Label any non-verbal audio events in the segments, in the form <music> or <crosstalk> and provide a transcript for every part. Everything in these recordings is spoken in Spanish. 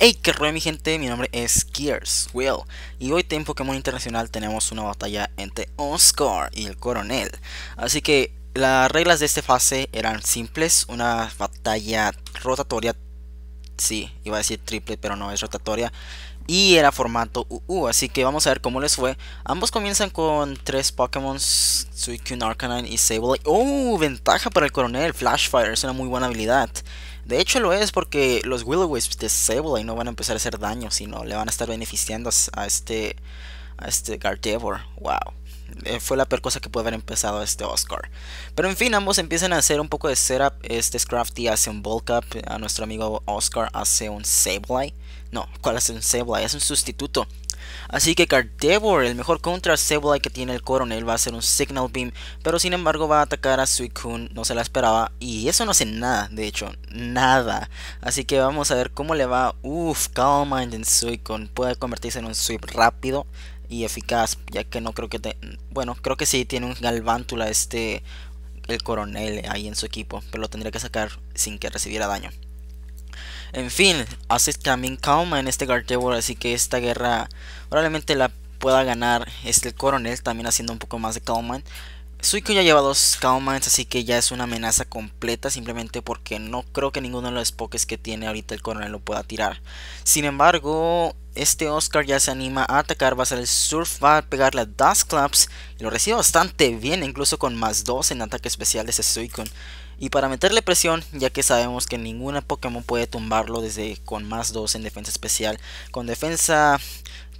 Hey, ¿Qué rueda mi gente, mi nombre es Gears Will y hoy en Pokémon Internacional tenemos una batalla entre Oscar y el coronel. Así que las reglas de esta fase eran simples, una batalla rotatoria, sí, iba a decir triple pero no es rotatoria, y era formato UU, así que vamos a ver cómo les fue. Ambos comienzan con tres Pokémon, Suicune, Arcanine y Sableye. ¡Oh! Ventaja para el coronel, Flashfire, es una muy buena habilidad. De hecho lo es porque los Willow Wisps de Sableye no van a empezar a hacer daño, sino le van a estar beneficiando a este, a este Gardevoir. Wow. Eh, fue la peor cosa que puede haber empezado este Oscar. Pero en fin, ambos empiezan a hacer un poco de setup. Este Scrafty hace un bulk up. Eh, a nuestro amigo Oscar hace un Sableye. No, ¿cuál hace un Sableye? Es un sustituto. Así que Gardevoir, el mejor contra Sableye que tiene el coronel, va a ser un Signal Beam, pero sin embargo va a atacar a Suicune, no se la esperaba, y eso no hace nada, de hecho, nada. Así que vamos a ver cómo le va, uff, Calm Mind en Suicune, puede convertirse en un sweep rápido y eficaz, ya que no creo que Bueno, creo que sí tiene un Galvántula este... El coronel ahí en su equipo, pero lo tendría que sacar sin que recibiera daño. En fin, hace también calma en este Gardevoir, así que esta guerra probablemente la pueda ganar este el coronel, también haciendo un poco más de Calman. Suicune ya lleva dos Kaomans, así que ya es una amenaza completa, simplemente porque no creo que ninguno de los Pokés que tiene ahorita el coronel lo pueda tirar. Sin embargo, este Oscar ya se anima a atacar, va a hacer el Surf, va a pegarle a Dust Claps, y lo recibe bastante bien, incluso con más dos en ataque especial de ese Suicune. Y para meterle presión, ya que sabemos que ninguna Pokémon puede tumbarlo desde con más 2 en defensa especial, con defensa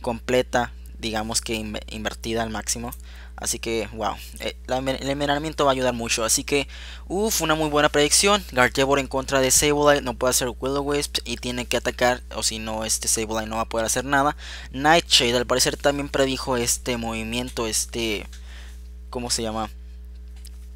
completa, digamos que invertida al máximo. Así que, wow, eh, el envenenamiento va a ayudar mucho. Así que, uff, una muy buena predicción. Gardevoir en contra de Sableye no puede hacer Willow wisp y tiene que atacar, o si no, este Sableye no va a poder hacer nada. Nightshade al parecer también predijo este movimiento, este... ¿Cómo se llama?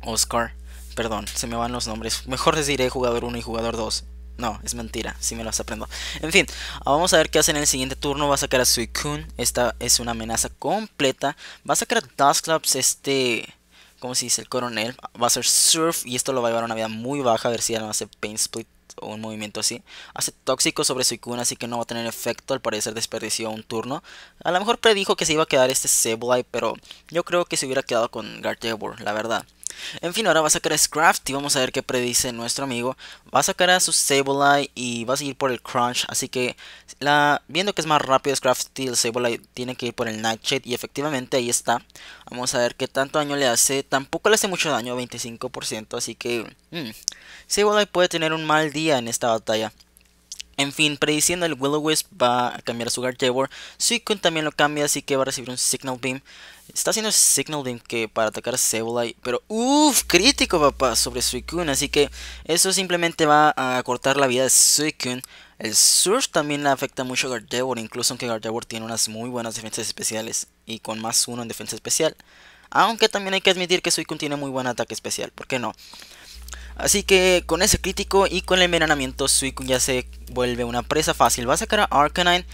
Oscar. Perdón, se me van los nombres. Mejor les diré jugador 1 y jugador 2. No, es mentira, si me los aprendo. En fin, vamos a ver qué hace en el siguiente turno. Va a sacar a Suicune. Esta es una amenaza completa. Va a sacar a Dusclops, este... ¿Cómo se dice? El coronel. Va a hacer Surf y esto lo va a llevar a una vida muy baja. A ver si ya no hace Pain Split o un movimiento así. Hace tóxico sobre Suicune, así que no va a tener efecto. Al parecer desperdició un turno. A lo mejor predijo que se iba a quedar este Sableye, pero yo creo que se hubiera quedado con Gardevoir, la verdad. En fin, ahora va a sacar a y vamos a ver qué predice nuestro amigo. Va a sacar a su Sableye y va a seguir por el Crunch. Así que viendo que es más rápido Scrafty, y el Sableye tiene que ir por el Nightshade. Y efectivamente ahí está. Vamos a ver qué tanto daño le hace. Tampoco le hace mucho daño, 25%. Así que mm, Sableye puede tener un mal día en esta batalla. En fin, prediciendo el Willow wisp va a cambiar su Gardevoir. Suicune también lo cambia, así que va a recibir un Signal Beam. Está haciendo Signal que para atacar Sableye, pero uff, crítico papá sobre Suicune, así que eso simplemente va a cortar la vida de Suicune. El Surge también le afecta mucho a Gardevoir, incluso aunque Gardevoir tiene unas muy buenas defensas especiales y con más uno en defensa especial. Aunque también hay que admitir que Suicune tiene muy buen ataque especial, ¿por qué no? Así que con ese crítico y con el envenenamiento, Suicune ya se vuelve una presa fácil. Va a sacar a Arcanine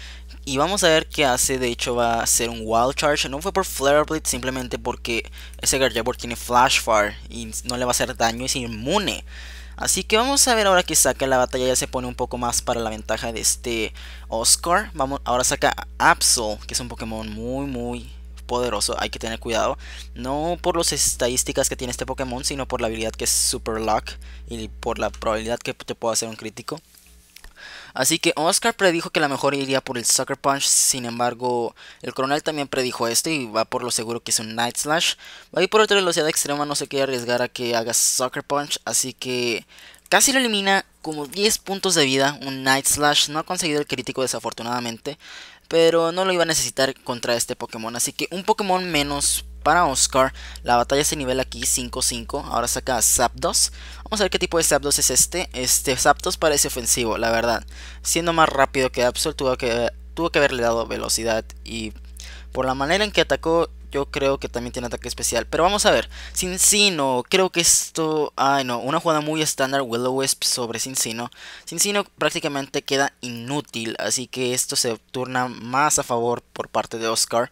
y vamos a ver qué hace, de hecho va a ser un Wild Charge, no fue por Flare Blitz, simplemente porque ese Gardevoir tiene Flash Fire y no le va a hacer daño, es inmune. Así que vamos a ver ahora que saca la batalla, ya se pone un poco más para la ventaja de este Oscar. Vamos, ahora saca Absol, que es un Pokémon muy muy poderoso, hay que tener cuidado. No por las estadísticas que tiene este Pokémon, sino por la habilidad que es Super Luck y por la probabilidad que te pueda hacer un crítico. Así que Oscar predijo que la mejor iría por el Sucker Punch, sin embargo, el coronel también predijo esto y va por lo seguro que es un Night Slash. Va a por otra velocidad extrema, no se quiere arriesgar a que haga Sucker Punch, así que Casi lo elimina como 10 puntos de vida, un Night Slash, no ha conseguido el crítico desafortunadamente, pero no lo iba a necesitar contra este Pokémon, así que un Pokémon menos para Oscar. La batalla se nivel aquí 5-5. Ahora saca Zapdos. Vamos a ver qué tipo de Zapdos es este. Este Zapdos parece ofensivo, la verdad. Siendo más rápido que Absol, tuvo que, tuvo que haberle dado velocidad. Y por la manera en que atacó, yo creo que también tiene ataque especial. Pero vamos a ver. Cincino. Creo que esto. Ay, no. Una jugada muy estándar. Willow Wisp sobre Cincino. Cincino prácticamente queda inútil. Así que esto se turna más a favor por parte de Oscar.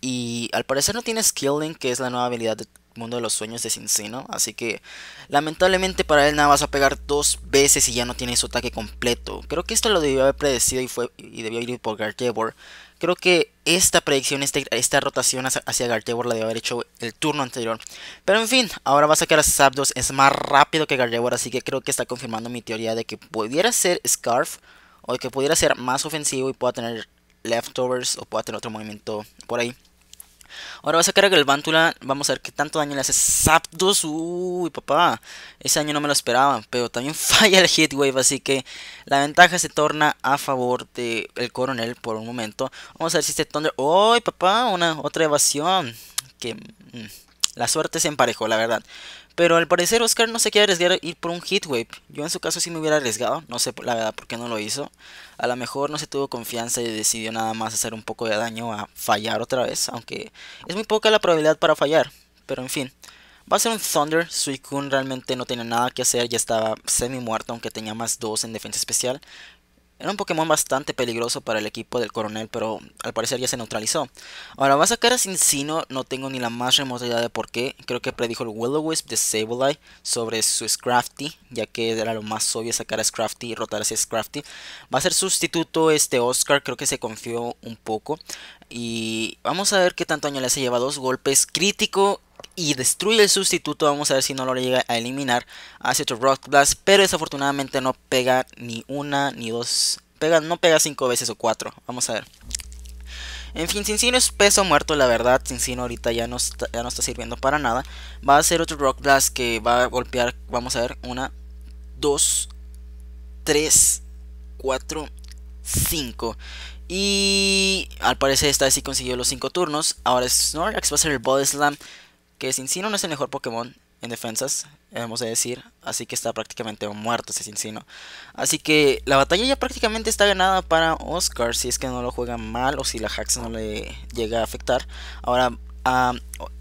Y al parecer no tiene link, que es la nueva habilidad del mundo de los sueños de ¿no? Así que lamentablemente para él nada vas a pegar dos veces y ya no tiene su ataque completo. Creo que esto lo debió haber predecido y, fue, y debió ir por Gardevoir. Creo que esta predicción, este, esta, rotación hacia Gardevoir la debió haber hecho el turno anterior. Pero en fin, ahora va a sacar a Zapdos. Es más rápido que Gardevoir, así que creo que está confirmando mi teoría de que pudiera ser Scarf. O que pudiera ser más ofensivo y pueda tener Leftovers o pueda tener otro movimiento por ahí. Ahora vas a sacar El Bantula. Vamos a ver qué tanto daño le hace Zapdos. Uy, papá. Ese daño no me lo esperaba. Pero también <laughs> falla el Heatwave, Así que la ventaja se torna a favor de El coronel por un momento. Vamos a ver si este Thunder. ¡Uy, papá! Una, otra evasión. Que. Mm, la suerte se emparejó, la verdad. Pero al parecer Oscar no se quiere arriesgar a ir por un Wave, Yo en su caso sí me hubiera arriesgado. No sé la verdad por qué no lo hizo. A lo mejor no se tuvo confianza y decidió nada más hacer un poco de daño a fallar otra vez. Aunque es muy poca la probabilidad para fallar. Pero en fin. Va a ser un Thunder. Suicune realmente no tenía nada que hacer. Ya estaba semi muerto aunque tenía más 2 en defensa especial. Era un Pokémon bastante peligroso para el equipo del coronel, pero al parecer ya se neutralizó. Ahora, va a sacar a sino no tengo ni la más remota idea de por qué. Creo que predijo el Will-O-Wisp de Sableye sobre su Scrafty, ya que era lo más obvio sacar a Scrafty y rotar hacia Scrafty. Va a ser sustituto este Oscar, creo que se confió un poco. Y vamos a ver qué tanto año le hace. Lleva dos golpes crítico y destruye el sustituto. Vamos a ver si no lo llega a eliminar. Hace otro Rock Blast, pero desafortunadamente no pega ni una ni dos. Pega, no pega cinco veces o cuatro. Vamos a ver. En fin, Cincino es peso muerto, la verdad. Cincino ahorita ya no, está, no está sirviendo para nada. Va a hacer otro Rock Blast que va a golpear. Vamos a ver. Una, dos, tres, cuatro, cinco. Y al parecer esta sí consiguió los cinco turnos. Ahora Snorlax va a hacer el Body Slam que Cincino no es el mejor Pokémon en defensas, vamos de decir, así que está prácticamente muerto ese Cincino. Así que la batalla ya prácticamente está ganada para Oscar, si es que no lo juega mal o si la Hax no le llega a afectar. Ahora,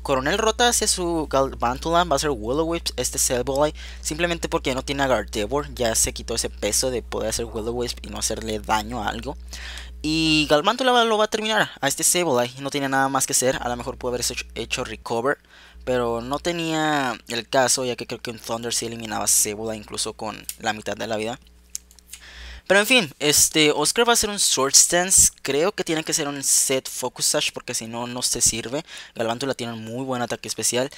Coronel Rota hace su Galvantula va a ser Whips. este Cellbolite, simplemente porque no tiene a Gardevoir, ya se quitó ese peso de poder hacer Will-O-Wisp y no hacerle daño a algo. Y Galvantula lo va a terminar a este Sableye. No tiene nada más que hacer. A lo mejor puede haber hecho, hecho Recover. Pero no tenía el caso, ya que creo que un Thunder sí eliminaba a incluso con la mitad de la vida. Pero en fin, este Oscar va a ser un short stance. Creo que tiene que ser un set focus sash porque si no, no se sirve. Galvantula tiene un muy buen ataque especial.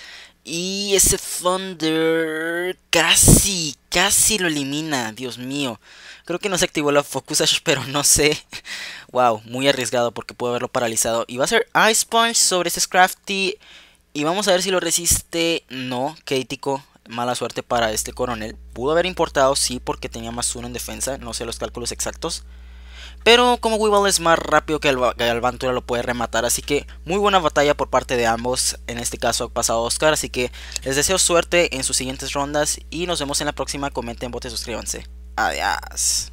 Y ese Thunder casi, casi lo elimina. Dios mío. Creo que no se activó la focus sash, pero no sé. <laughs> wow, muy arriesgado porque puede haberlo paralizado. Y va a ser Ice Punch sobre ese Scrafty. Y vamos a ver si lo resiste. No, crítico. Mala suerte para este coronel. Pudo haber importado, sí, porque tenía más uno en defensa. No sé los cálculos exactos. Pero como Weevil es más rápido que Galvantura lo puede rematar. Así que muy buena batalla por parte de ambos. En este caso ha pasado Oscar. Así que les deseo suerte en sus siguientes rondas. Y nos vemos en la próxima. Comenten, voten, suscríbanse. Adiós.